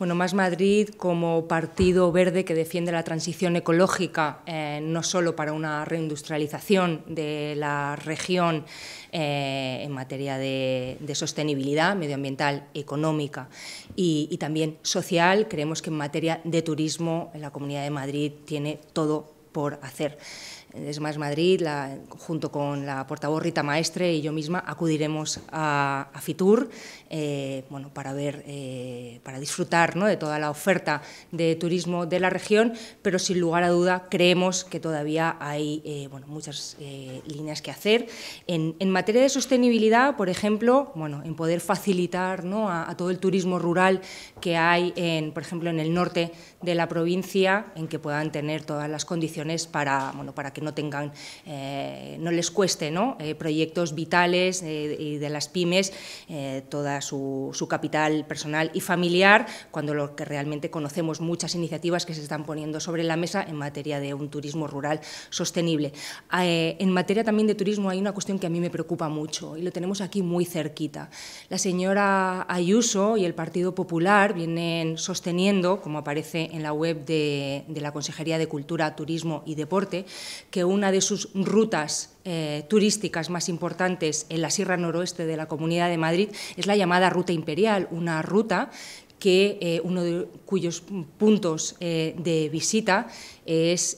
Bueno, Más Madrid como partido verde que defiende la transición ecológica, eh, no solo para una reindustrialización de la región eh, en materia de, sostenibilidad medioambiental, económica y también social, creemos que en materia de turismo la Comunidad de Madrid tiene todo por hacer es más Madrid, junto con la portavoz Rita Maestre y yo misma, acudiremos a, Fitur eh, bueno, para, ver, eh, para disfrutar ¿no? de toda la oferta de turismo de la región, pero sin lugar a duda creemos que todavía hay eh, bueno, muchas líneas que hacer. En, materia de sostenibilidad, por ejemplo, bueno, en poder facilitar ¿no? a, todo el turismo rural que hay, en, por ejemplo, en el norte de la provincia, en que puedan tener todas las condiciones para, bueno, para que no tengan, eh, no les cueste ¿no? Eh, proyectos vitales eh, y de las pymes toda su, capital personal y familiar, cuando lo que realmente conocemos muchas iniciativas que se están poniendo sobre la mesa en materia de un turismo rural sostenible. Ah, en materia también de turismo hay una cuestión que a mí me preocupa mucho y lo tenemos aquí muy cerquita. La señora Ayuso y el Partido Popular vienen sosteniendo, como aparece en la web de la Consejería de Cultura, Turismo y Deporte, que una de sus rutas eh, turísticas más importantes en la Sierra Noroeste de la Comunidad de Madrid es la llamada Ruta Imperial, una ruta que eh, uno de cuyos puntos eh, de visita es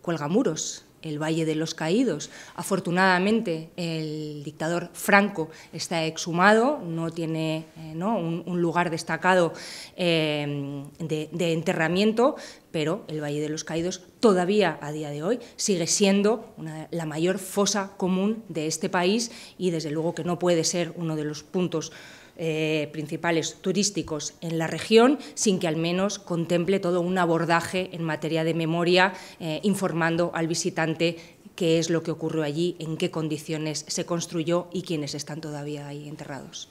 Cuelgamuros, el Valle de los Caídos. Afortunadamente, el dictador Franco está exhumado, no tiene eh, Un, lugar destacado eh, de, enterramiento, pero el Valle de los Caídos todavía a día de hoy sigue siendo la mayor fosa común de este país y desde luego que no puede ser uno de los puntos eh, principales turísticos en la región, sin que al menos contemple todo un abordaje en materia de memoria, eh, informando al visitante qué es lo que ocurrió allí, en qué condiciones se construyó y quiénes están todavía ahí enterrados.